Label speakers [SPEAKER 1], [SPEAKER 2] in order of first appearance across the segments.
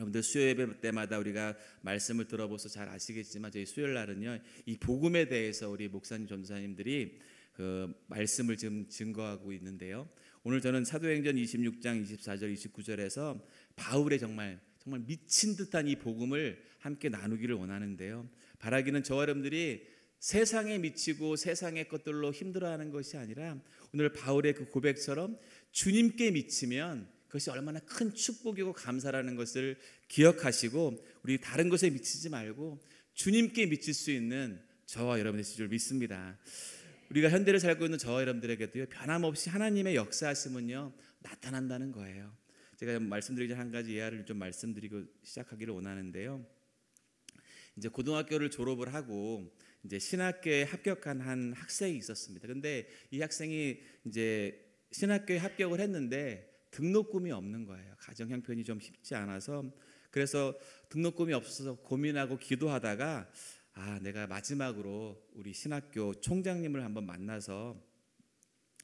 [SPEAKER 1] 여러분들 수요 예배 때마다 우리가 말씀을 들어보서 잘 아시겠지만 저희 수요일 날은요 이 복음에 대해서 우리 목사님 전사님들이 그 말씀을 지금 증거하고 있는데요. 오늘 저는 사도행전 26장 24절 29절에서 바울의 정말 정말 미친 듯한 이 복음을 함께 나누기를 원하는데요. 바라기는 저 여러분들이 세상에 미치고 세상의 것들로 힘들어하는 것이 아니라 오늘 바울의 그 고백처럼 주님께 미치면 그것이 얼마나 큰 축복이고 감사라는 것을 기억하시고 우리 다른 것에 미치지 말고 주님께 미칠 수 있는 저와 여러분 되실 줄 믿습니다. 우리가 현대를 살고 있는 저와 여러분들에게도 변함없이 하나님의 역사하심은요 나타난다는 거예요. 제가 말씀드리자 한 가지 예화를 좀 말씀드리고 시작하기를 원하는데요. 이제 고등학교를 졸업을 하고 이제 신학교에 합격한 한 학생이 있었습니다. 근데 이 학생이 이제 신학교에 합격을 했는데 등록금이 없는 거예요. 가정 형편이 좀 쉽지 않아서 그래서 등록금이 없어서 고민하고 기도하다가 아, 내가 마지막으로 우리 신학교 총장님을 한번 만나서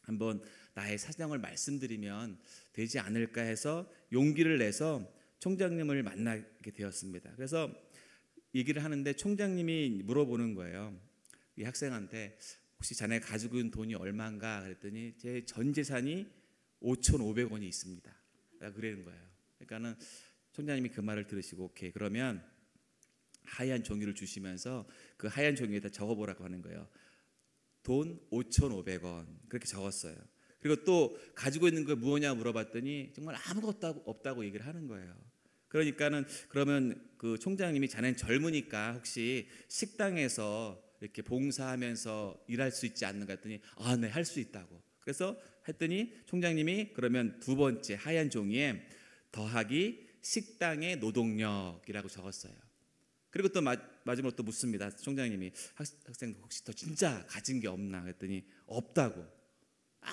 [SPEAKER 1] 한번 나의 사정을 말씀드리면 되지 않을까 해서 용기를 내서 총장님을 만나게 되었습니다. 그래서 얘기를 하는데 총장님이 물어보는 거예요. 이 학생한테 혹시 자네 가지고 있는 돈이 얼마인가 그랬더니 제 전 재산이 5,500원이 있습니다. 그러는 거예요. 그러니까는 총장님이 그 말을 들으시고 오케이 그러면 하얀 종이를 주시면서 그 하얀 종이에다 적어보라고 하는 거예요. 돈 5,500원 그렇게 적었어요. 그리고 또 가지고 있는 게 무엇냐 물어봤더니 정말 아무것도 없다고 얘기를 하는 거예요. 그러니까는 그러면 그 총장님이 자넨 젊으니까 혹시 식당에서 이렇게 봉사하면서 일할 수 있지 않는가 했더니 아, 네, 할 수 있다고. 그래서 했더니 총장님이 그러면 두 번째 하얀 종이에 더하기 식당의 노동력이라고 적었어요. 그리고 또 마, 마지막으로 또 묻습니다. 총장님이 학, 학생 혹시 더 진짜 가진 게 없나 했더니 없다고.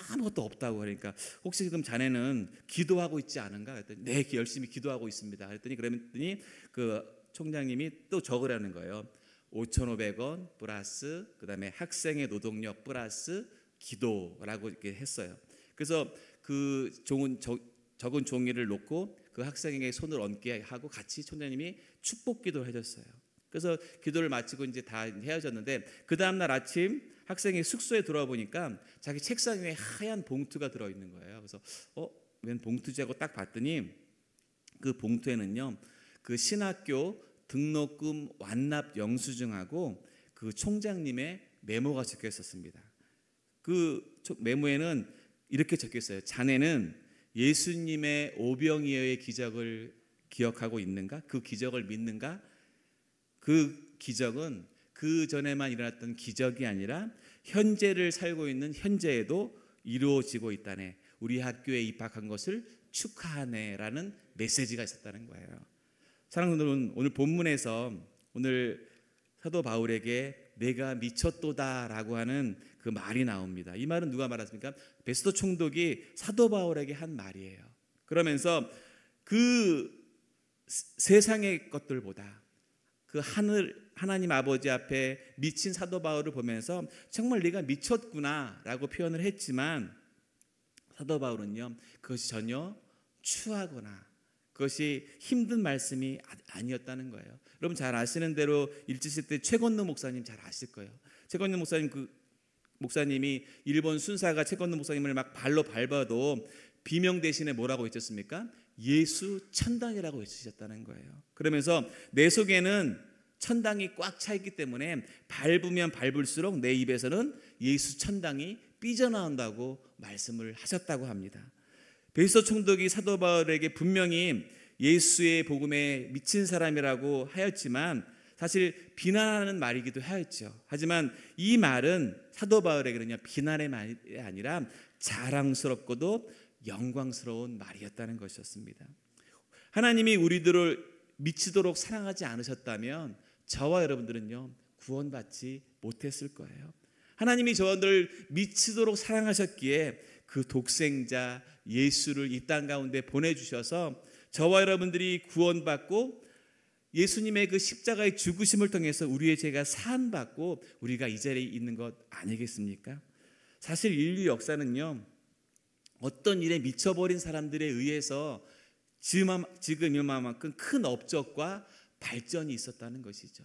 [SPEAKER 1] 아무것도 없다고 그러니까 혹시 지금 자네는 기도하고 있지 않은가 했더니 네 열심히 기도하고 있습니다. 했더니 그랬더니 그 총장님이 또 적으라는 거예요. 5,500원 플러스 그다음에 학생의 노동력 플러스 기도라고 이렇게 했어요. 그래서 그 종은 저, 적은 종이를 놓고 그 학생에게 손을 얹게 하고 같이 총장님이 축복 기도를 해줬어요. 그래서 기도를 마치고 이제 다 헤어졌는데 그 다음날 아침 학생이 숙소에 들어와 보니까 자기 책상 위에 하얀 봉투가 들어있는 거예요. 그래서 어? 웬 봉투지 하고 딱 봤더니 그 봉투에는요. 그 신학교 등록금 완납 영수증하고 그 총장님의 메모가 적혀 있었습니다. 그 메모에는 이렇게 적혀 있어요. 자네는 예수님의 오병이어의 기적을 기억하고 있는가? 그 기적을 믿는가? 그 기적은 그 전에만 일어났던 기적이 아니라 현재를 살고 있는 현재에도 이루어지고 있다네. 우리 학교에 입학한 것을 축하하네라는 메시지가 있었다는 거예요. 사랑하는 오늘 본문에서 오늘 사도 바울에게 내가 미쳤도다라고 하는 그 말이 나옵니다. 이 말은 누가 말했습니까? 베스도 총독이 사도 바울에게 한 말이에요. 그러면서 그 세상의 것들보다 그 하늘 하나님 아버지 앞에 미친 사도 바울을 보면서 정말 네가 미쳤구나라고 표현을 했지만 사도 바울은요 그것이 전혀 추하거나 그것이 힘든 말씀이 아, 아니었다는 거예요. 여러분 잘 아시는 대로 일제시대 최건노 목사님 잘 아실 거예요. 최건노 목사님 그 목사님이 일본 순사가 채권는 목사님을 막 발로 밟아도 비명 대신에 뭐라고 했었습니까? 예수 천당이라고 외치셨다는 거예요. 그러면서 내 속에는 천당이 꽉 차 있기 때문에 밟으면 밟을수록 내 입에서는 예수 천당이 삐져나온다고 말씀을 하셨다고 합니다. 베이스 총독이 사도 바울에게 분명히 예수의 복음에 미친 사람이라고 하였지만 사실 비난하는 말이기도 하였죠. 하지만 이 말은 사도 바울에게 그냥 비난의 말이 아니라 자랑스럽고도 영광스러운 말이었다는 것이었습니다. 하나님이 우리들을 미치도록 사랑하지 않으셨다면 저와 여러분들은요 구원받지 못했을 거예요. 하나님이 저들을 미치도록 사랑하셨기에 그 독생자 예수를 이 땅 가운데 보내주셔서 저와 여러분들이 구원받고 예수님의 그 십자가의 죽으심을 통해서 우리의 죄가 사한받고 우리가 이 자리에 있는 것 아니겠습니까? 사실 인류 역사는요, 어떤 일에 미쳐버린 사람들에 의해서 지금 이만큼 큰 업적과 발전이 있었다는 것이죠.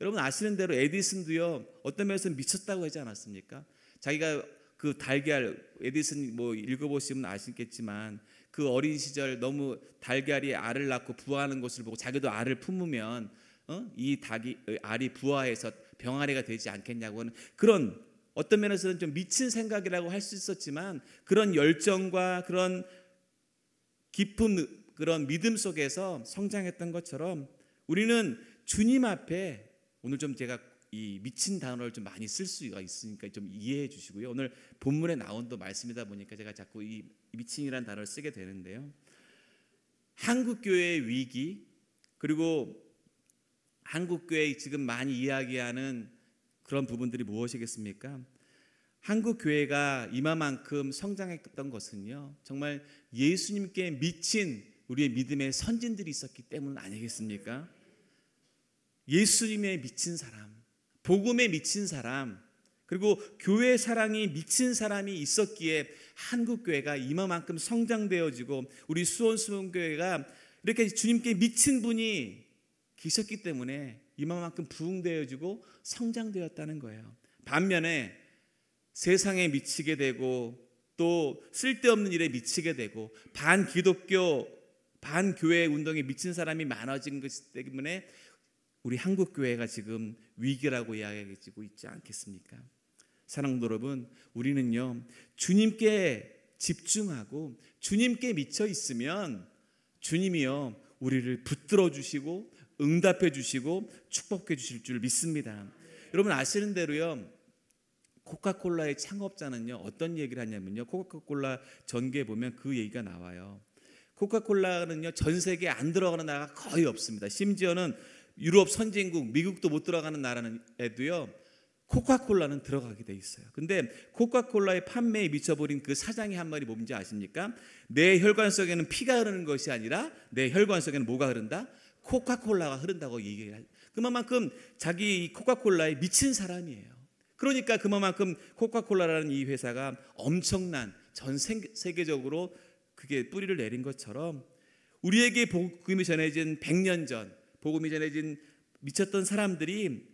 [SPEAKER 1] 여러분 아시는 대로 에디슨도요, 어떤 면에서 미쳤다고 하지 않았습니까? 자기가 그 달걀, 에디슨 뭐 읽어보시면 아시겠지만 그 어린 시절 너무 달걀이 알을 낳고 부화하는 것을 보고 자기도 알을 품으면 어? 이 닭이 어, 알이 부화해서 병아리가 되지 않겠냐고 하는 그런 어떤 면에서는 좀 미친 생각이라고 할 수 있었지만 그런 열정과 그런 깊은 그런 믿음 속에서 성장했던 것처럼 우리는 주님 앞에 오늘 좀 제가 이 미친 단어를 좀 많이 쓸 수가 있으니까 좀 이해해 주시고요. 오늘 본문에 나온 또 말씀이다 보니까 제가 자꾸 이 미친이라는 단어를 쓰게 되는데요. 한국 교회의 위기 그리고 한국 교회 지금 많이 이야기하는 그런 부분들이 무엇이겠습니까? 한국 교회가 이마만큼 성장했던 것은요. 정말 예수님께 미친 우리의 믿음의 선진들이 있었기 때문 아니겠습니까? 예수님의 미친 사람, 복음에 미친 사람, 그리고 교회 사랑이 미친 사람이 있었기에 한국 교회가 이만큼 성장되어지고 우리 수원 수원 교회가 이렇게 주님께 미친 분이 계셨기 때문에 이만큼 부흥되어지고 성장되었다는 거예요. 반면에 세상에 미치게 되고 또 쓸데없는 일에 미치게 되고 반기독교 반교회 운동에 미친 사람이 많아진 것이 때문에 우리 한국 교회가 지금 위기라고 이야기해지고 있지 않겠습니까? 사랑도 여러분, 우리는요, 주님께 집중하고 주님께 미쳐 있으면 주님이요, 우리를 붙들어 주시고 응답해 주시고 축복해 주실 줄 믿습니다. 여러분 아시는 대로요. 코카콜라의 창업자는요. 어떤 얘기를 하냐면요. 코카콜라 전개 보면 그 얘기가 나와요. 코카콜라는요. 전 세계에 안 들어가는 나라가 거의 없습니다. 심지어는 유럽 선진국, 미국도 못 들어가는 나라는 애도요. 코카콜라는 들어가게 돼 있어요. 근데 코카콜라의 판매에 미쳐버린 그 사장이 한 말이 뭔지 아십니까? 내 혈관 속에는 피가 흐르는 것이 아니라 내 혈관 속에는 뭐가 흐른다? 코카콜라가 흐른다고 얘기해요. 그만큼 자기 코카콜라에 미친 사람이에요. 그러니까 그만큼 코카콜라라는 이 회사가 엄청난 전 세계적으로 그게 뿌리를 내린 것처럼 우리에게 복음이 전해진 100년 전, 복음이 전해진 미쳤던 사람들이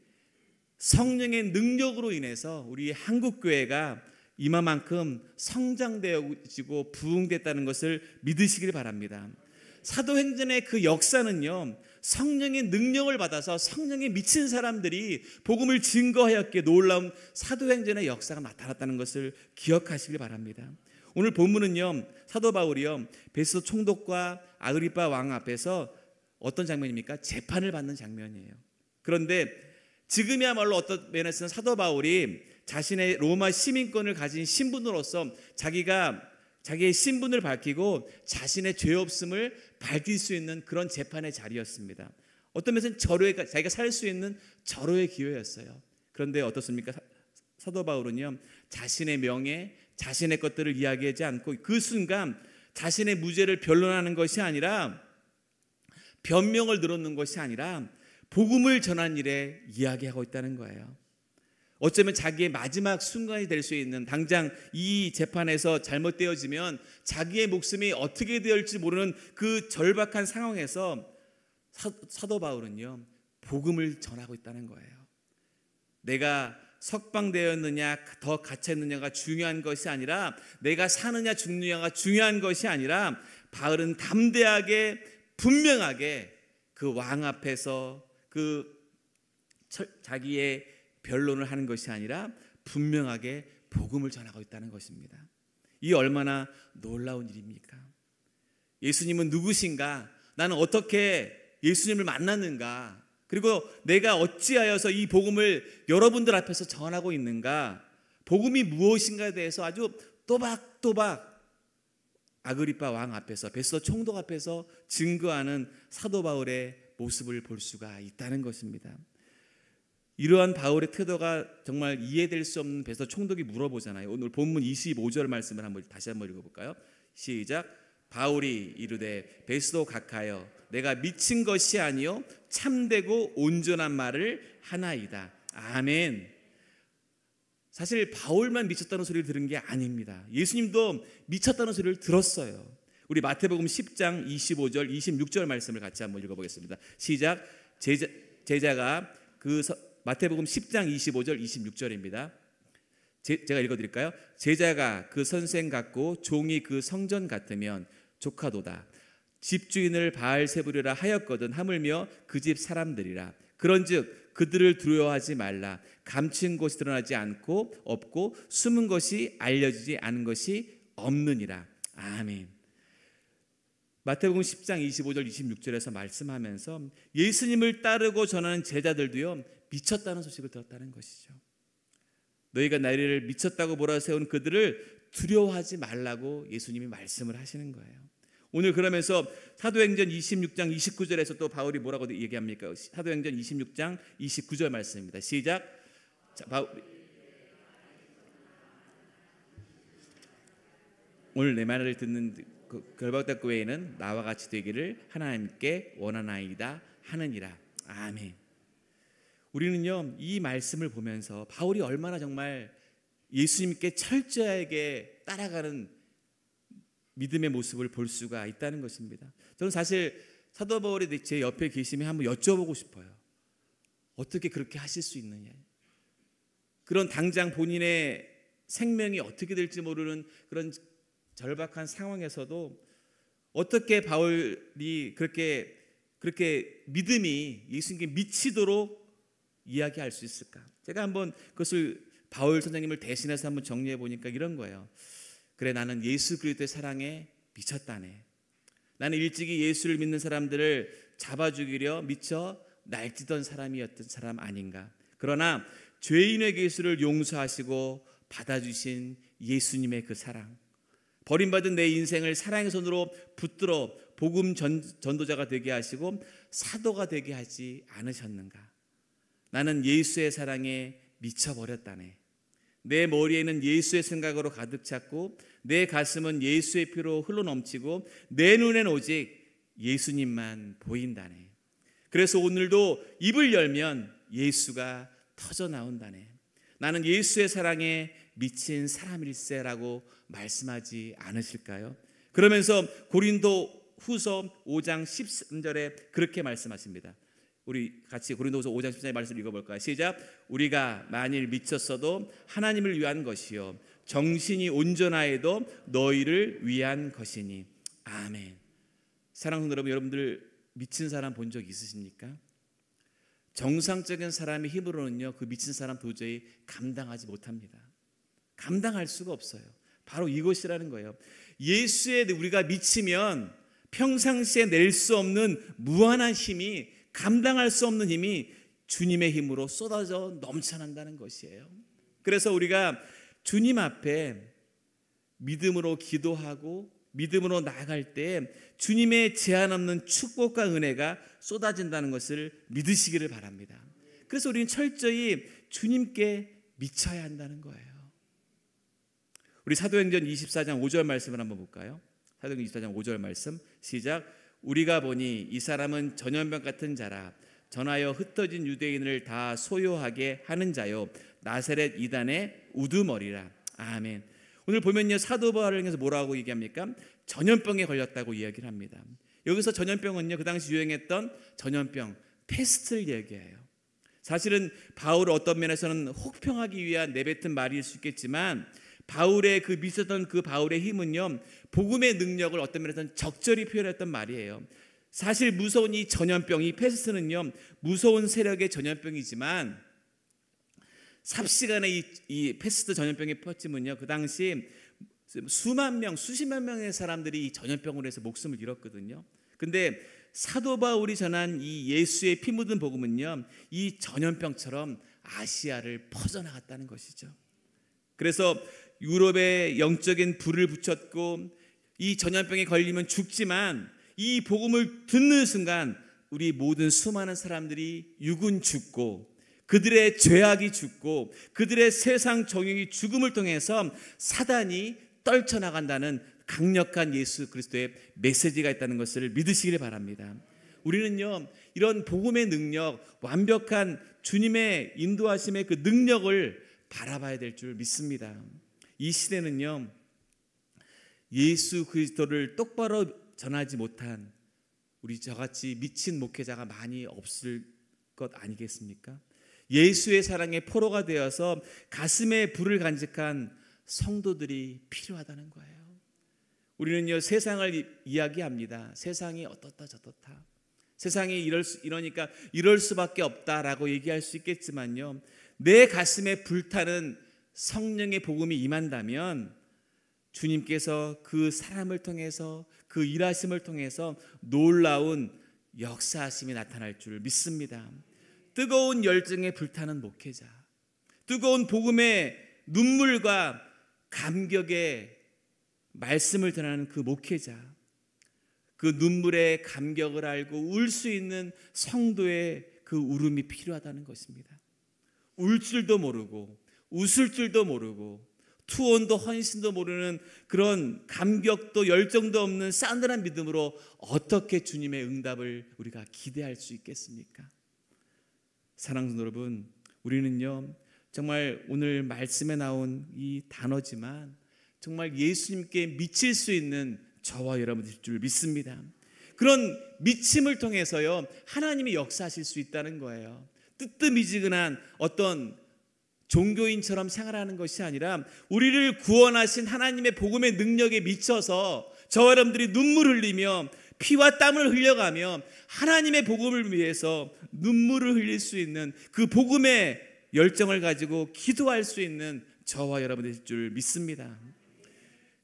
[SPEAKER 1] 성령의 능력으로 인해서 우리 한국 교회가 이마만큼 성장되어지고 부흥됐다는 것을 믿으시길 바랍니다. 사도행전의 그 역사는요. 성령의 능력을 받아서 성령에 미친 사람들이 복음을 증거하였기에 놀라운 사도행전의 역사가 나타났다는 것을 기억하시길 바랍니다. 오늘 본문은요. 사도 바울이요. 베스도 총독과 아그리파 왕 앞에서 어떤 장면입니까? 재판을 받는 장면이에요. 그런데 지금이야말로 어떤 면에서는 사도 바울이 자신의 로마 시민권을 가진 신분으로서 자기가 자기의 신분을 밝히고 자신의 죄 없음을 밝힐 수 있는 그런 재판의 자리였습니다. 어떤 면에서는 절호의 자기가 살 수 있는 절호의 기회였어요. 그런데 어떻습니까? 사도 바울은요 자신의 명예, 자신의 것들을 이야기하지 않고 그 순간 자신의 무죄를 변론하는 것이 아니라 변명을 늘어놓는 것이 아니라 복음을 전한 일에 이야기하고 있다는 거예요. 어쩌면 자기의 마지막 순간이 될 수 있는 당장 이 재판에서 잘못되어지면 자기의 목숨이 어떻게 되지 모르는 그 절박한 상황에서 사도 바울은요 복음을 전하고 있다는 거예요. 내가 석방되었느냐 더 갇혔느냐가 중요한 것이 아니라 내가 사느냐 죽느냐가 중요한 것이 아니라 바울은 담대하게 분명하게 그 왕 앞에서 그 자기의 변론을 하는 것이 아니라 분명하게 복음을 전하고 있다는 것입니다. 이 얼마나 놀라운 일입니까? 예수님은 누구신가? 나는 어떻게 예수님을 만났는가? 그리고 내가 어찌하여서 이 복음을 여러분들 앞에서 전하고 있는가? 복음이 무엇인가에 대해서 아주 또박또박 아그리파 왕 앞에서 베스 총독 앞에서 증거하는 사도 바울의 모습을 볼 수가 있다는 것입니다. 이러한 바울의 태도가 정말 이해될 수 없는 배서 총독이 물어보잖아요. 오늘 본문 25절 말씀을 한번 다시 한번 읽어볼까요? 시작. 바울이 이르되 베스도 각하여 내가 미친 것이 아니요 참되고 온전한 말을 하나이다. 아멘. 사실 바울만 미쳤다는 소리를 들은 게 아닙니다. 예수님도 미쳤다는 소리를 들었어요. 우리 마태복음 10장 25절 26절 말씀을 같이 한번 읽어보겠습니다. 시작 제자, 제자가 그 서, 마태복음 10장 25절 26절입니다. 제, 제가 읽어드릴까요? 제자가 그 선생 같고 종이 그 성전 같으면 조카도다. 집주인을 바알세부리라 하였거든 하물며 그 집 사람들이라. 그런즉 그들을 두려워하지 말라. 감춘 것이 드러나지 않고 없고 숨은 것이 알려지지 않은 것이 없느니라. 아멘. 마태복음 10장 25절 26절에서 말씀하면서 예수님을 따르고 전하는 제자들도요 미쳤다는 소식을 들었다는 것이죠. 너희가 나를 미쳤다고 몰아세운 그들을 두려워하지 말라고 예수님이 말씀을 하시는 거예요. 오늘 그러면서 사도행전 26장 29절에서 또 바울이 뭐라고 얘기합니까? 사도행전 26장 29절 말씀입니다. 시작. 자, 바울, 오늘 내 말을 듣는 그 결박된 교회는 나와 같이 되기를 하나님께 원하나이다 하느니라. 아멘. 우리는요 이 말씀을 보면서 바울이 얼마나 정말 예수님께 철저하게 따라가는 믿음의 모습을 볼 수가 있다는 것입니다. 저는 사실 사도 바울이 제 옆에 계시면 한번 여쭤보고 싶어요. 어떻게 그렇게 하실 수 있느냐? 그런 당장 본인의 생명이 어떻게 될지 모르는 그런 절박한 상황에서도 어떻게 바울이 그렇게 그렇게 믿음이 예수님께 미치도록 이야기할 수 있을까? 제가 한번 그것을 바울 선생님을 대신해서 한번 정리해 보니까 이런 거예요. 그래 나는 예수 그리스도의 사랑에 미쳤다네. 나는 일찍이 예수를 믿는 사람들을 잡아 죽이려 미쳐 날뛰던 사람이었던 사람 아닌가. 그러나 죄인의 예수를 용서하시고 받아주신 예수님의 그 사랑. 버림받은 내 인생을 사랑의 손으로 붙들어 복음 전, 전도자가 되게 하시고 사도가 되게 하지 않으셨는가? 나는 예수의 사랑에 미쳐버렸다네. 내 머리에는 예수의 생각으로 가득 찼고 내 가슴은 예수의 피로 흘러넘치고 내 눈엔 오직 예수님만 보인다네. 그래서 오늘도 입을 열면 예수가 터져 나온다네. 나는 예수의 사랑에 미친 사람일세라고 말씀하지 않으실까요? 그러면서 고린도 후서 5장 13절에 그렇게 말씀하십니다. 우리 같이 고린도서 5장 13절 말씀 읽어볼까요? 시작. 우리가 만일 미쳤어도 하나님을 위한 것이요 정신이 온전하여도 너희를 위한 것이니. 아멘. 사랑하는 여러분, 여러분들 미친 사람 본 적 있으십니까? 정상적인 사람의 힘으로는요 그 미친 사람 도저히 감당하지 못합니다. 감당할 수가 없어요. 바로 이것이라는 거예요. 예수에 우리가 미치면 평상시에 낼 수 없는 무한한 힘이 감당할 수 없는 힘이 주님의 힘으로 쏟아져 넘쳐난다는 것이에요. 그래서 우리가 주님 앞에 믿음으로 기도하고 믿음으로 나아갈 때 주님의 제한 없는 축복과 은혜가 쏟아진다는 것을 믿으시기를 바랍니다. 그래서 우리는 철저히 주님께 미쳐야 한다는 거예요. 우리 사도행전 24장 5절 말씀을 한번 볼까요? 사도행전 24장 5절 말씀 시작. 우리가 보니 이 사람은 전염병 같은 자라 전하여 흩어진 유대인을 다 소요하게 하는 자요 나세렛 이단의 우두머리라. 아멘. 오늘 보면요 사도 바울해서 뭐라고 얘기합니까? 전염병에 걸렸다고 이야기를 합니다. 여기서 전염병은요 그 당시 유행했던 전염병 패스트를 얘기해요. 사실은 바울 어떤 면에서는 혹평하기 위한 내뱉은 말일 수 있겠지만 바울의 그 미쳤던 그 바울의 힘은요. 복음의 능력을 어떤 면에서는 적절히 표현했던 말이에요. 사실 무서운 이 전염병, 이 패스트는요. 무서운 세력의 전염병이지만 삽시간에 이, 이 패스트 전염병이 퍼지면요. 그 당시 수만 명, 수십만 명의 사람들이 이 전염병으로 해서 목숨을 잃었거든요. 근데 사도 바울이 전한 이 예수의 피 묻은 복음은요. 이 전염병처럼 아시아를 퍼져나갔다는 것이죠. 그래서 유럽에 영적인 불을 붙였고 이 전염병에 걸리면 죽지만 이 복음을 듣는 순간 우리 모든 수많은 사람들이 육은 죽고 그들의 죄악이 죽고 그들의 세상 정형이 죽음을 통해서 사단이 떨쳐나간다는 강력한 예수 그리스도의 메시지가 있다는 것을 믿으시길 바랍니다. 우리는요, 이런 복음의 능력, 완벽한 주님의 인도하심의 그 능력을 바라봐야 될 줄 믿습니다. 이 시대는요. 예수 그리스도를 똑바로 전하지 못한 우리 저같이 미친 목회자가 많이 없을 것 아니겠습니까? 예수의 사랑의 포로가 되어서 가슴에 불을 간직한 성도들이 필요하다는 거예요. 우리는요 세상을 이야기합니다. 세상이 어떻다 저렇다. 세상이 이럴 수, 이러니까 이럴 수밖에 없다라고 얘기할 수 있겠지만요. 내 가슴에 불타는 성령의 복음이 임한다면 주님께서 그 사람을 통해서 그 일하심을 통해서 놀라운 역사하심이 나타날 줄 믿습니다. 뜨거운 열정에 불타는 목회자, 뜨거운 복음의 눈물과 감격의 말씀을 전하는 그 목회자, 그 눈물의 감격을 알고 울 수 있는 성도의 그 울음이 필요하다는 것입니다. 울 줄도 모르고 웃을 줄도 모르고 투혼도 헌신도 모르는 그런 감격도 열정도 없는 싸늘한 믿음으로 어떻게 주님의 응답을 우리가 기대할 수 있겠습니까? 사랑하는 여러분, 우리는요, 정말 오늘 말씀에 나온 이 단어지만 정말 예수님께 미칠 수 있는 저와 여러분들 줄 믿습니다. 그런 미침을 통해서요, 하나님이 역사하실 수 있다는 거예요. 뜨뜻미지근한 어떤 종교인처럼 생활하는 것이 아니라 우리를 구원하신 하나님의 복음의 능력에 미쳐서 저와 여러분들이 눈물 흘리며 피와 땀을 흘려가며 하나님의 복음을 위해서 눈물을 흘릴 수 있는 그 복음의 열정을 가지고 기도할 수 있는 저와 여러분들 일줄 믿습니다.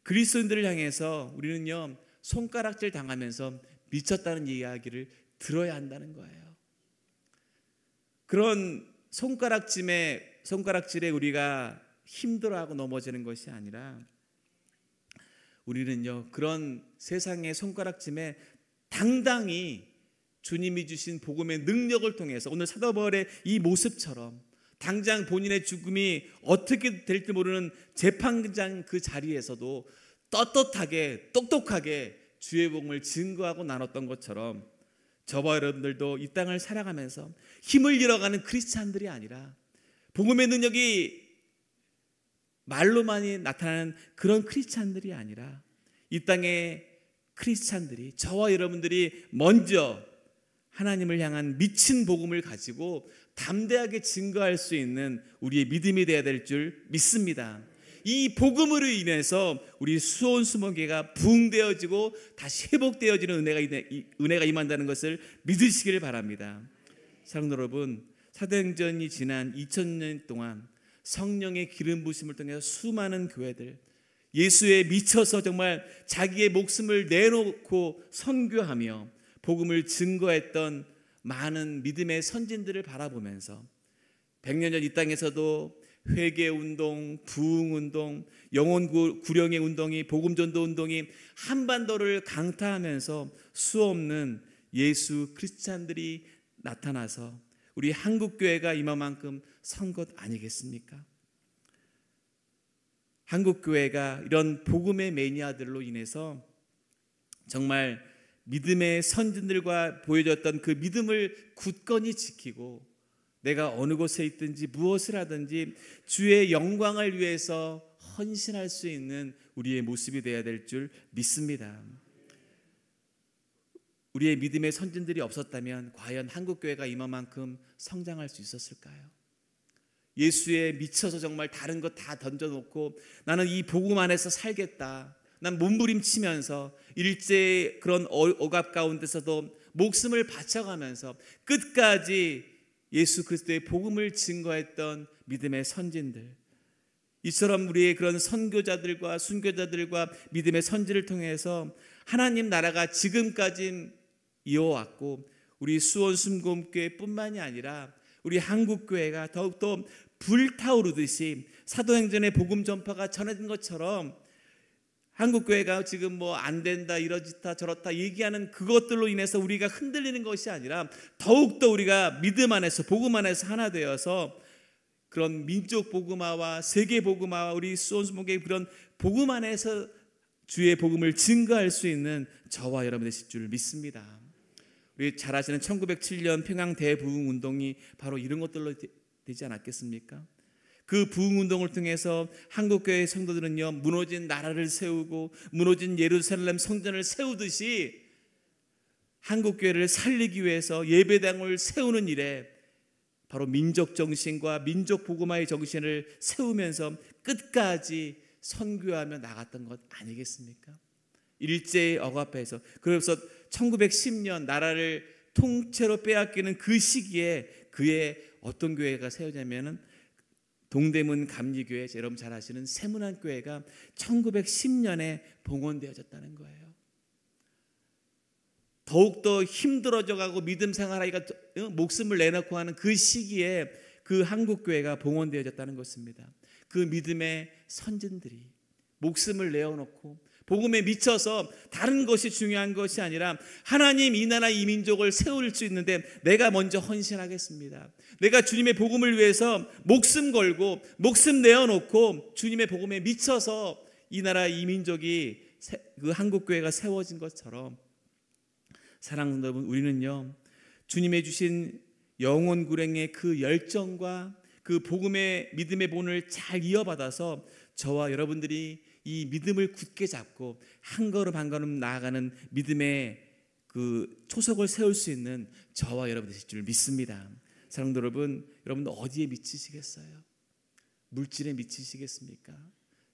[SPEAKER 1] 그리스도인들을 향해서 우리는요 손가락질 당하면서 미쳤다는 이야기를 들어야 한다는 거예요. 그런 손가락짐에 손가락질에 우리가 힘들어하고 넘어지는 것이 아니라 우리는요 그런 세상의 손가락질에 당당히 주님이 주신 복음의 능력을 통해서 오늘 사도벌의 이 모습처럼 당장 본인의 죽음이 어떻게 될지 모르는 재판장 그 자리에서도 떳떳하게 똑똑하게 주의 복음을 증거하고 나눴던 것처럼 저와 여러분들도 이 땅을 살아가면서 힘을 잃어가는 크리스찬들이 아니라 복음의 능력이 말로만이 나타나는 그런 크리스찬들이 아니라 이 땅에 크리스찬들이 저와 여러분들이 먼저 하나님을 향한 미친 복음을 가지고 담대하게 증거할 수 있는 우리의 믿음이 되어야 될 줄 믿습니다. 이 복음으로 인해서 우리 수온 수목계가 붕대어지고 다시 회복되어지는 은혜가 은혜가 임한다는 것을 믿으시기를 바랍니다. 사랑 여러분, 사도행전이 지난 2000년 동안 성령의 기름 부심을 통해서 수많은 교회들 예수에 미쳐서 정말 자기의 목숨을 내놓고 선교하며 복음을 증거했던 많은 믿음의 선진들을 바라보면서 100년 전 이 땅에서도 회개 운동, 부흥 운동, 영혼 구령의 운동이 복음 전도 운동이 한반도를 강타하면서 수없는 예수 크리스찬들이 나타나서 우리 한국교회가 이만큼 선 것 아니겠습니까? 한국교회가 이런 복음의 매니아들로 인해서 정말 믿음의 선진들과 보여줬던 그 믿음을 굳건히 지키고 내가 어느 곳에 있든지 무엇을 하든지 주의 영광을 위해서 헌신할 수 있는 우리의 모습이 되어야 될 줄 믿습니다. 우리의 믿음의 선진들이 없었다면 과연 한국 교회가 이만큼 성장할 수 있었을까요? 예수에 미쳐서 정말 다른 것 다 던져놓고 나는 이 복음 안에서 살겠다. 난 몸부림치면서 일제 그런 어, 억압 가운데서도 목숨을 바쳐가면서 끝까지 예수 그리스도의 복음을 증거했던 믿음의 선진들. 이처럼 우리의 그런 선교자들과 순교자들과 믿음의 선지를 통해서 하나님 나라가 지금까지 이어왔고 우리 수원 순곰교회뿐만이 아니라 우리 한국 교회가 더욱더 불타오르듯이 사도행전의 복음 전파가 전해진 것처럼 한국 교회가 지금 뭐 안 된다 이러지다 저렇다 얘기하는 그것들로 인해서 우리가 흔들리는 것이 아니라 더욱더 우리가 믿음 안에서 복음 안에서 하나 되어서 그런 민족 복음화와 세계 복음화와 우리 수원수목의 그런 복음 안에서 주의 복음을 증거할 수 있는 저와 여러분 의실줄 믿습니다. 우리 잘 아시는 1907년 평양 대부흥 운동이 바로 이런 것들로 되지 않았겠습니까? 그 부흥 운동을 통해서 한국 교회 성도들은요 무너진 나라를 세우고 무너진 예루살렘 성전을 세우듯이 한국 교회를 살리기 위해서 예배당을 세우는 일에 바로 민족 정신과 민족 복음화의 정신을 세우면서 끝까지 선교하며 나갔던 것 아니겠습니까? 일제의 억압해서 그래서 1910년 나라를 통째로 빼앗기는 그 시기에 그의 어떤 교회가 세우냐면은 동대문 감리교회 여러분 잘 아시는 세문안 교회가 1910년에 봉헌되어졌다는 거예요. 더욱더 힘들어져 가고 믿음 생활하기가 목숨을 내놓고 하는 그 시기에 그 한국 교회가 봉헌되어졌다는 것입니다. 그 믿음의 선진들이 목숨을 내어놓고 복음에 미쳐서 다른 것이 중요한 것이 아니라 하나님 이 나라 이 민족을 세울 수 있는데 내가 먼저 헌신하겠습니다. 내가 주님의 복음을 위해서 목숨 걸고 목숨 내어놓고 주님의 복음에 미쳐서 이 나라 이 민족이 그 한국 교회가 세워진 것처럼 사랑하는 여러분 우리는요 주님의 주신 영혼 구랭의 그 열정과 그 복음의 믿음의 본을 잘 이어받아서 저와 여러분들이 이 믿음을 굳게 잡고 한 걸음 한 걸음 나아가는 믿음의 그 초석을 세울 수 있는 저와 여러분 되실 줄 믿습니다. 사랑 여러분, 여러분 어디에 미치시겠어요? 물질에 미치시겠습니까?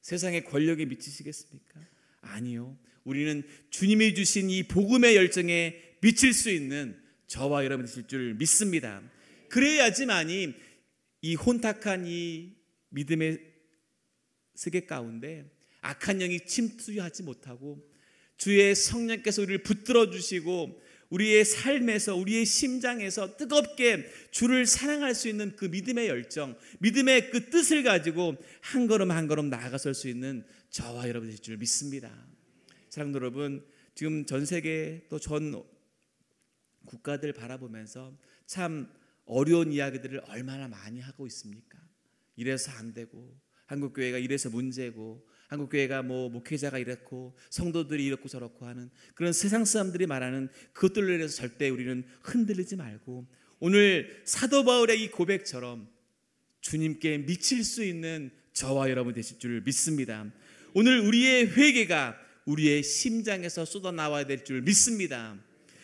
[SPEAKER 1] 세상의 권력에 미치시겠습니까? 아니요. 우리는 주님이 주신 이 복음의 열정에 미칠 수 있는 저와 여러분 되실 줄 믿습니다. 그래야지만이 이 혼탁한 이 믿음의 세계 가운데 악한 영이 침투하지 못하고 주의 성령께서 우리를 붙들어 주시고 우리의 삶에서 우리의 심장에서 뜨겁게 주를 사랑할 수 있는 그 믿음의 열정, 믿음의 그 뜻을 가지고 한 걸음 한 걸음 나아가설 수 있는 저와 여러분 될줄 믿습니다. 사랑도 여러분, 지금 전 세계 또 전 국가들 바라보면서 참 어려운 이야기들을 얼마나 많이 하고 있습니까? 이래서 안 되고 한국 교회가 이래서 문제고 한국교회가 뭐 목회자가 이렇고 성도들이 이렇고 저렇고 하는 그런 세상 사람들이 말하는 그것들로 인해서 절대 우리는 흔들리지 말고 오늘 사도 바울의 이 고백처럼 주님께 미칠 수 있는 저와 여러분 되실 줄 믿습니다. 오늘 우리의 회개가 우리의 심장에서 쏟아 나와야 될 줄 믿습니다.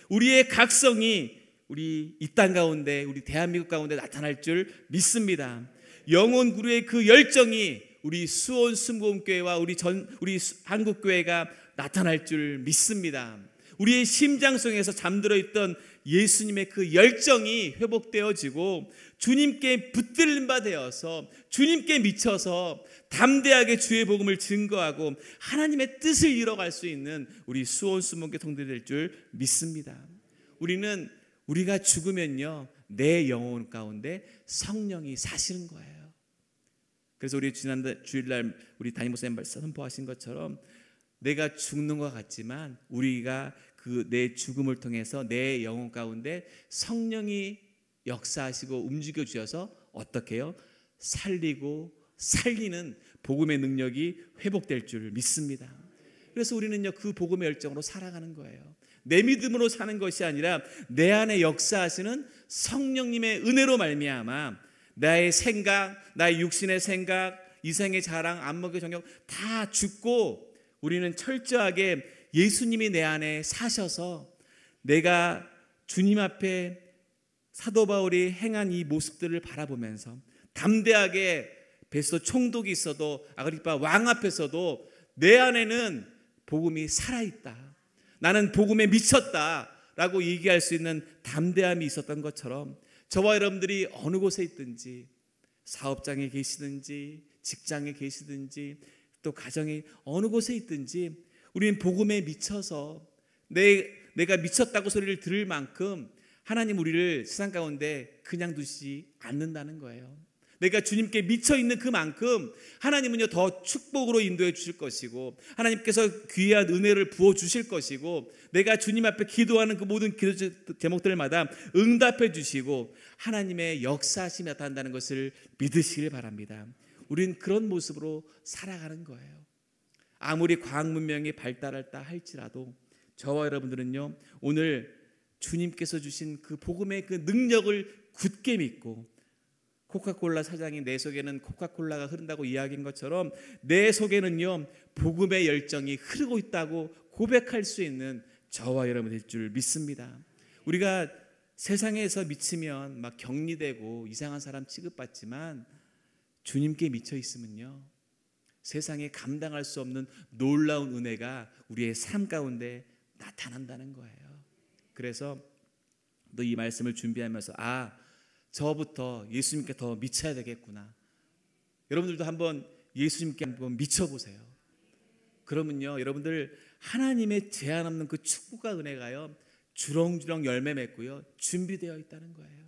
[SPEAKER 1] 우리의 각성이 우리 이 땅 가운데 우리 대한민국 가운데 나타날 줄 믿습니다. 영혼 구루의 그 열정이 우리 수원 순복음교회와 우리 전 우리 한국 교회가 나타날 줄 믿습니다. 우리의 심장 속에서 잠들어 있던 예수님의 그 열정이 회복되어지고 주님께 붙들린 바 되어서 주님께 미쳐서 담대하게 주의 복음을 증거하고 하나님의 뜻을 이뤄갈 수 있는 우리 수원 수목교 통들 될줄 믿습니다. 우리는 우리가 죽으면요 내 영혼 가운데 성령이 사시는 거예요. 그래서 우리 지난 주일날 우리 다니 모사님 선포하신 것처럼 내가 죽는 것 같지만 우리가 그 내 죽음을 통해서 내 영혼 가운데 성령이 역사하시고 움직여 주셔서 어떻게요? 살리고 살리는 복음의 능력이 회복될 줄 믿습니다. 그래서 우리는요 그 복음의 열정으로 살아가는 거예요. 내 믿음으로 사는 것이 아니라 내 안에 역사하시는 성령님의 은혜로 말미암아 나의 생각, 나의 육신의 생각, 이생의 자랑, 안목의 정욕 다 죽고 우리는 철저하게 예수님이 내 안에 사셔서 내가 주님 앞에 사도 바울이 행한 이 모습들을 바라보면서 담대하게 베스도 총독이 있어도 아그리파 왕 앞에서도 내 안에는 복음이 살아있다. 나는 복음에 미쳤다. 라고 얘기할 수 있는 담대함이 있었던 것처럼 저와 여러분들이 어느 곳에 있든지 사업장에 계시든지 직장에 계시든지 또 가정에 어느 곳에 있든지 우리는 복음에 미쳐서 내, 내가 미쳤다고 소리를 들을 만큼 하나님 우리를 세상 가운데 그냥 두지 않는다는 거예요. 내가 주님께 미쳐 있는 그만큼 하나님은요 더 축복으로 인도해 주실 것이고 하나님께서 귀한 은혜를 부어 주실 것이고 내가 주님 앞에 기도하는 그 모든 기도 제목들마다 응답해 주시고 하나님의 역사심이 나타난다는 것을 믿으시길 바랍니다. 우린 그런 모습으로 살아가는 거예요. 아무리 과학 문명이 발달할다 할지라도 저와 여러분들은요 오늘 주님께서 주신 그 복음의 그 능력을 굳게 믿고 코카콜라 사장이 내 속에는 코카콜라가 흐른다고 이야기한 것처럼 내 속에는요 복음의 열정이 흐르고 있다고 고백할 수 있는 저와 여러분 될줄 믿습니다. 우리가 세상에서 미치면 막 격리되고 이상한 사람 취급받지만 주님께 미쳐 있으면요 세상에 감당할 수 없는 놀라운 은혜가 우리의 삶 가운데 나타난다는 거예요. 그래서 너 이 말씀을 준비하면서 아 저부터 예수님께 더 미쳐야 되겠구나. 여러분들도 한번 예수님께 한번 미쳐보세요. 그러면요, 여러분들 하나님의 제한 없는 그 축복과 은혜가요, 주렁주렁 열매 맺고요, 준비되어 있다는 거예요.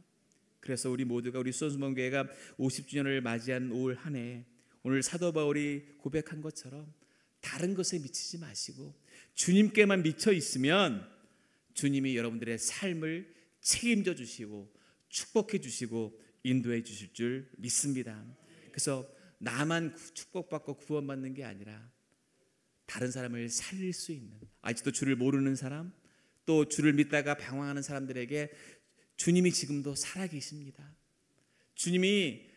[SPEAKER 1] 그래서 우리 모두가 우리 수원수목교회가 50주년을 맞이한 올한해 오늘 사도 바울이 고백한 것처럼 다른 것에 미치지 마시고 주님께만 미쳐 있으면 주님이 여러분들의 삶을 책임져 주시고 축복해 주시고 인도해 주실 줄 믿습니다. 그래서 나만 축복받고 구원받는 게 아니라 다른 사람을 살릴 수 있는 아직도 주를 모르는 사람 또 주를 믿다가 방황하는 사람들에게 주님이 지금도 살아 계십니다. 주님이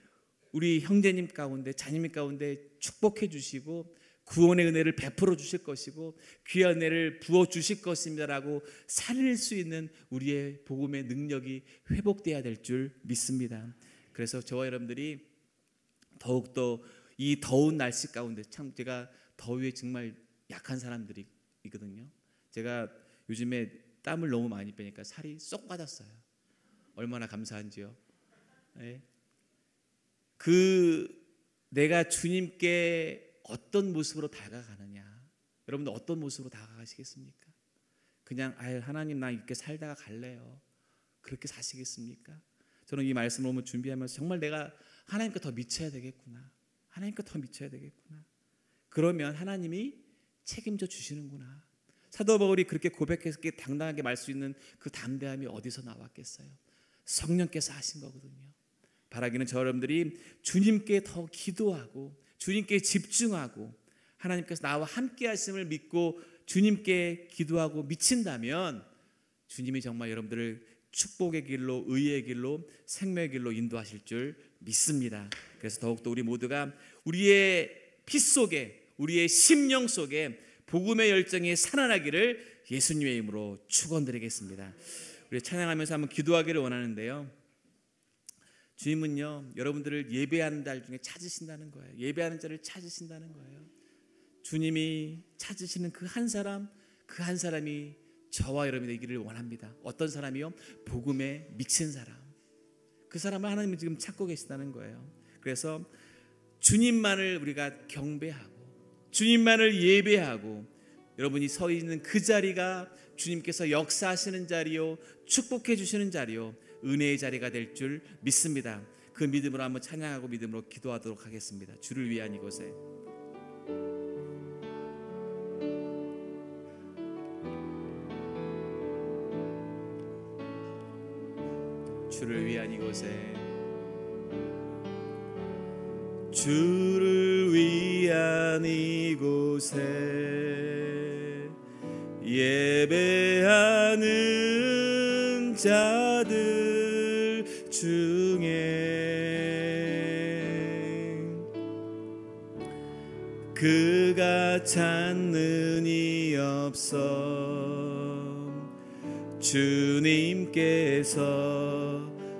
[SPEAKER 1] 우리 형제님 가운데 자녀님 가운데 축복해 주시고 구원의 은혜를 베풀어 주실 것이고 귀한 은혜를 부어 주실 것입니다라고 살릴 수 있는 우리의 복음의 능력이 회복되어야될 줄 믿습니다. 그래서 저와 여러분들이 더욱더 이 더운 날씨 가운데 참 제가 더위에 정말 약한 사람들이거든요. 제가 요즘에 땀을 너무 많이 빼니까 살이 쏙 빠졌어요. 얼마나 감사한지요. 네. 그 내가 주님께 어떤 모습으로 다가가느냐. 여러분들 어떤 모습으로 다가가시겠습니까? 그냥 아 하나님 나 이렇게 살다가 갈래요. 그렇게 사시겠습니까? 저는 이 말씀을 오면 준비하면서 정말 내가 하나님께 더 미쳐야 되겠구나. 하나님께 더 미쳐야 되겠구나. 그러면 하나님이 책임져 주시는구나. 사도 바울이 그렇게 고백해서 당당하게 말 수 있는 그 담대함이 어디서 나왔겠어요? 성령께서 하신 거거든요. 바라기는 저 여러분들이 주님께 더 기도하고 주님께 집중하고 하나님께서 나와 함께 하심을 믿고 주님께 기도하고 미친다면 주님이 정말 여러분들을 축복의 길로 의의 길로 생명의 길로 인도하실 줄 믿습니다. 그래서 더욱더 우리 모두가 우리의 피 속에 우리의 심령 속에 복음의 열정이 살아나기를 예수님의 이름으로 축원드리겠습니다. 우리 찬양하면서 한번 기도하기를 원하는데요. 주님은요, 여러분들을 예배하는 날 중에 찾으신다는 거예요. 예배하는 자를 찾으신다는 거예요. 주님이 찾으시는 그 한 사람, 그 한 사람이 저와 여러분이 되기를 원합니다. 어떤 사람이요? 복음에 믹친 사람. 그 사람을 하나님은 지금 찾고 계시다는 거예요. 그래서 주님만을 우리가 경배하고, 주님만을 예배하고, 여러분이 서 있는 그 자리가 주님께서 역사하시는 자리요, 축복해 주시는 자리요, 은혜의 자리가 될 줄 믿습니다. 그 믿음으로 한번 찬양하고 믿음으로 기도하도록 하겠습니다. 주를 위한 이곳에 주를
[SPEAKER 2] 위한 이곳에 주를 위한 이곳에 예배하는 자들 중에 그가 찾는 이 없어 주님께서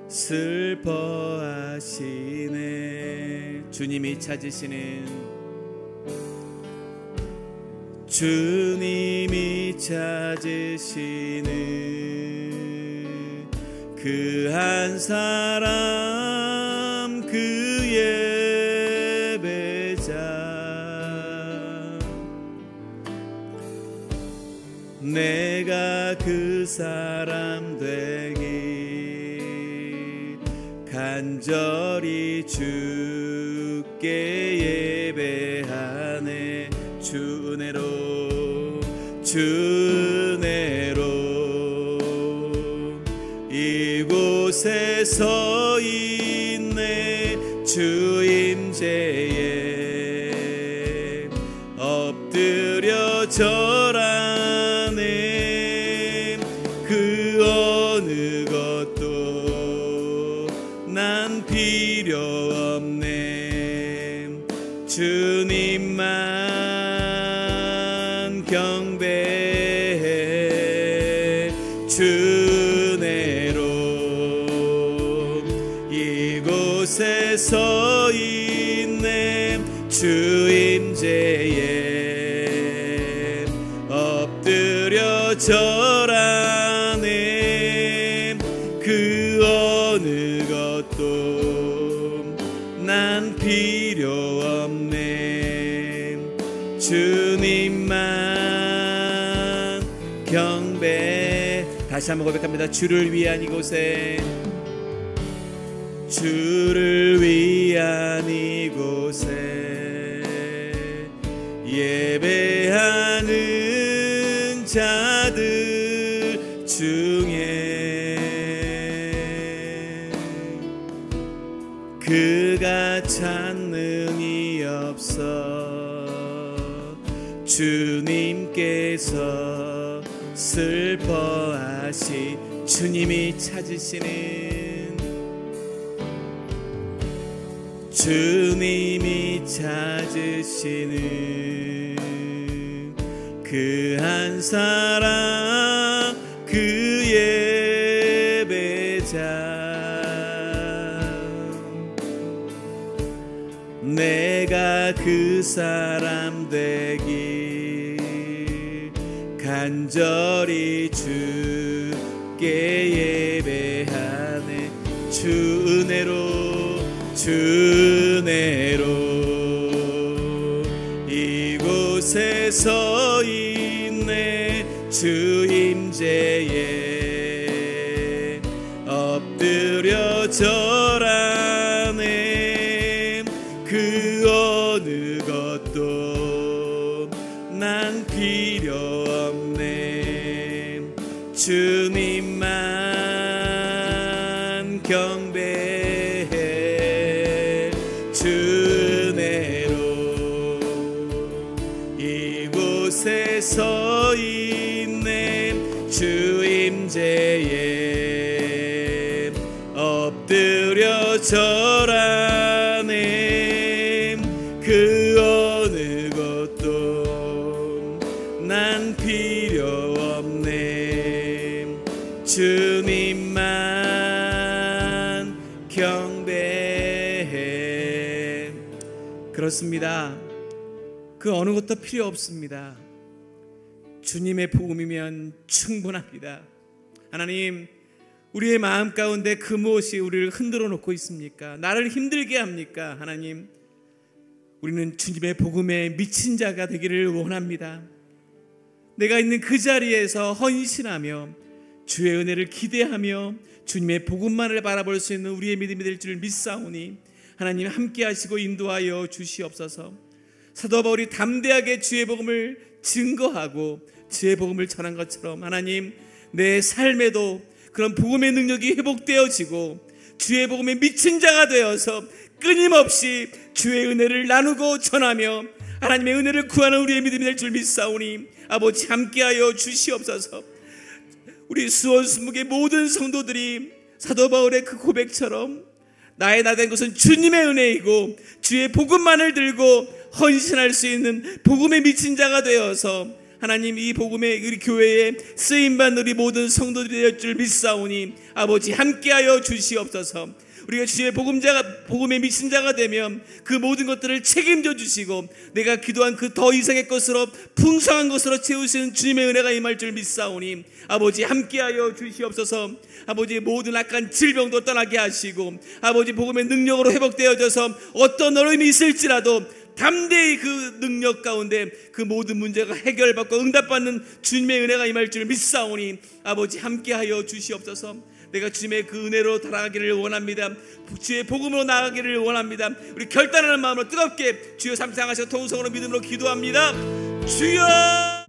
[SPEAKER 1] 슬퍼하시네 주님이 찾으시는 주님이
[SPEAKER 2] 찾으시는 그한 사람 그 예배자 내가 그 사람 되기 간절히 주께 예배하네 주 은혜로 so 그 어느 것도 난 필요 없네 주님만 경배 다시 한번 고백합니다 주를 위한 이곳에 주를 위한 이곳에 예배하는 주님께서
[SPEAKER 1] 슬퍼하시 주님이 찾으시는 주님이
[SPEAKER 2] 찾으시는 그 한 사람 내가 그 사람 되길 간절히 주께 예배하네 주 은혜로 주 은혜로 이곳에 서 있네 주 임재 난 필요 없네 주님만
[SPEAKER 1] 경배해 그렇습니다 그 어느 것도 필요 없습니다 주님의 복음이면 충분합니다 하나님 우리의 마음 가운데 그 무엇이 우리를 흔들어 놓고 있습니까? 나를 힘들게 합니까? 하나님 우리는 주님의 복음에 미친 자가 되기를 원합니다. 내가 있는 그 자리에서 헌신하며 주의 은혜를 기대하며 주님의 복음만을 바라볼 수 있는 우리의 믿음이 될 줄 믿사오니 하나님 함께 하시고 인도하여 주시옵소서. 사도 바울이 담대하게 주의 복음을 증거하고 주의 복음을 전한 것처럼 하나님 내 삶에도 그런 복음의 능력이 회복되어지고 주의 복음의 미친 자가 되어서 끊임없이 주의 은혜를 나누고 전하며 하나님의 은혜를 구하는 우리의 믿음이 될 줄 믿사오니 아버지 함께하여 주시옵소서 우리 수원 순목의 모든 성도들이 사도 바울의 그 고백처럼 나의 나된 것은 주님의 은혜이고 주의 복음만을 들고 헌신할 수 있는 복음의 미친 자가 되어서 하나님 이 복음의 우리 교회에 쓰임받는 우리 모든 성도들이 될 줄 믿사오니 아버지 함께하여 주시옵소서 우리가 주의 복음자가 복음의 미신자가 되면 그 모든 것들을 책임져 주시고 내가 기도한 그 더 이상의 것으로 풍성한 것으로 채우시는 주님의 은혜가 임할 줄 믿사오니 아버지 함께하여 주시옵소서 아버지 모든 악한 질병도 떠나게 하시고 아버지 복음의 능력으로 회복되어져서 어떤 어려움이 있을지라도 담대히 그 능력 가운데 그 모든 문제가 해결받고 응답받는 주님의 은혜가 임할 줄 믿사오니 아버지 함께하여 주시옵소서 내가 주님의 그 은혜로 달아가기를 원합니다. 주의 복음으로 나가기를 원합니다. 우리 결단하는 마음으로 뜨겁게 주여 삼상하셔 서 통성으로 믿음으로 기도합니다. 주여!